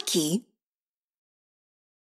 Nike